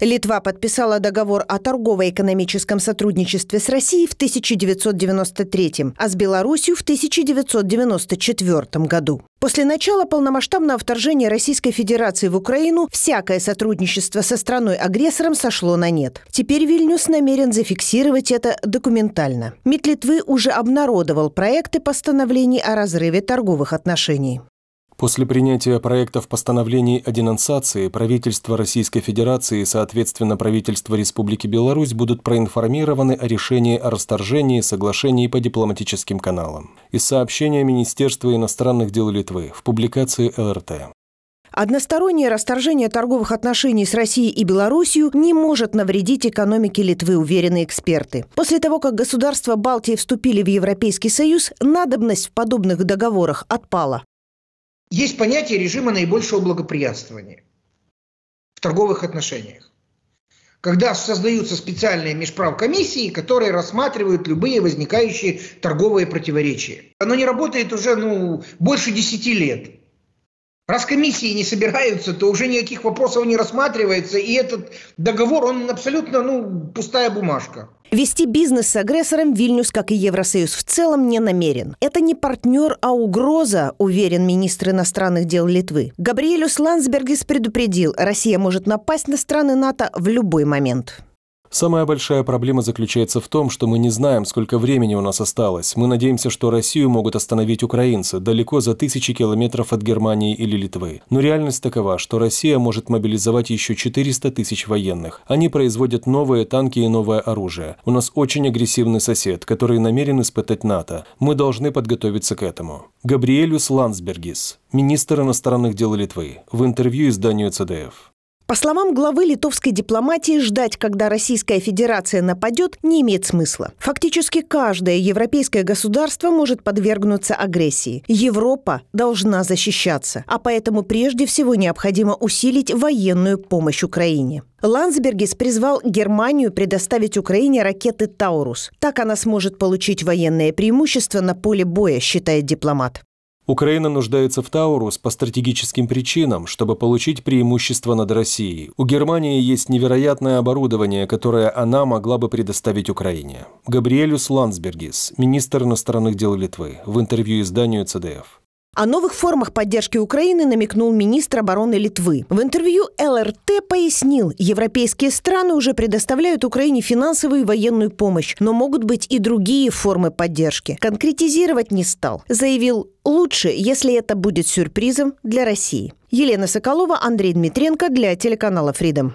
Литва подписала договор о торгово-экономическом сотрудничестве с Россией в 1993, а с Беларусью в 1994 году. После начала полномасштабного вторжения Российской Федерации в Украину всякое сотрудничество со страной-агрессором сошло на нет. Теперь Вильнюс намерен зафиксировать это документально. МИД Литвы уже обнародовал проекты постановлений о разрыве торговых отношений. После принятия проектов постановлений о денонсации правительство Российской Федерации и, соответственно, правительство Республики Беларусь будут проинформированы о решении о расторжении соглашений по дипломатическим каналам. Из сообщения Министерства иностранных дел Литвы в публикации ЛРТ. Одностороннее расторжение торговых отношений с Россией и Беларусью не может навредить экономике Литвы, уверены эксперты. После того, как государства Балтии вступили в Европейский Союз, надобность в подобных договорах отпала. Есть понятие режима наибольшего благоприятствования в торговых отношениях, когда создаются специальные межправкомиссии, которые рассматривают любые возникающие торговые противоречия. Оно не работает уже ну, больше 10 лет. Раз комиссии не собираются, то уже никаких вопросов не рассматривается, и этот договор, он абсолютно, ну, пустая бумажка. Вести бизнес с агрессором Вильнюс, как и Евросоюз, в целом не намерен. Это не партнер, а угроза, уверен министр иностранных дел Литвы. Габриэлюс Лансбергис предупредил, Россия может напасть на страны НАТО в любой момент. Самая большая проблема заключается в том, что мы не знаем, сколько времени у нас осталось. Мы надеемся, что Россию могут остановить украинцы, далеко за тысячи километров от Германии или Литвы. Но реальность такова, что Россия может мобилизовать еще 400 тысяч военных. Они производят новые танки и новое оружие. У нас очень агрессивный сосед, который намерен испытать НАТО. Мы должны подготовиться к этому. Габриэлюс Ландсбергис, министр иностранных дел Литвы, в интервью изданию ЦДФ. По словам главы литовской дипломатии, ждать, когда Российская Федерация нападет, не имеет смысла. Фактически каждое европейское государство может подвергнуться агрессии. Европа должна защищаться, а поэтому прежде всего необходимо усилить военную помощь Украине. Ландсбергис призвал Германию предоставить Украине ракеты «Таурус». Так она сможет получить военное преимущество на поле боя, считает дипломат. Украина нуждается в Таурус по стратегическим причинам, чтобы получить преимущество над Россией. У Германии есть невероятное оборудование, которое она могла бы предоставить Украине. Габриэлюс Ландсбергис, министр иностранных дел Литвы, в интервью изданию ЦДФ. О новых формах поддержки Украины намекнул министр обороны Литвы. В интервью ЛРТ пояснил, европейские страны уже предоставляют Украине финансовую и военную помощь, но могут быть и другие формы поддержки. Конкретизировать не стал. Заявил, лучше, если это будет сюрпризом для России. Елена Соколова, Андрей Дмитренко для телеканала Freedom.